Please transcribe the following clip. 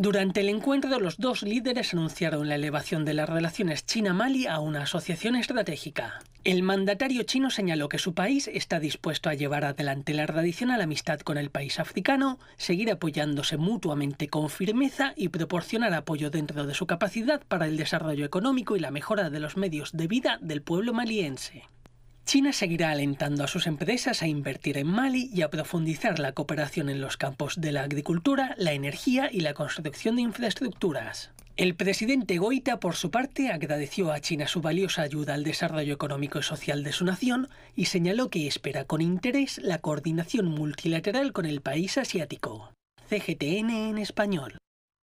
Durante el encuentro, los dos líderes anunciaron la elevación de las relaciones China-Mali a una asociación estratégica. El mandatario chino señaló que su país está dispuesto a llevar adelante la tradicional amistad con el país africano, seguir apoyándose mutuamente con firmeza y proporcionar apoyo dentro de su capacidad para el desarrollo económico y la mejora de los medios de vida del pueblo maliense. China seguirá alentando a sus empresas a invertir en Mali y a profundizar la cooperación en los campos de la agricultura, la energía y la construcción de infraestructuras. El presidente Goita, por su parte, agradeció a China su valiosa ayuda al desarrollo económico y social de su nación y señaló que espera con interés la coordinación multilateral con el país asiático. CGTN en español.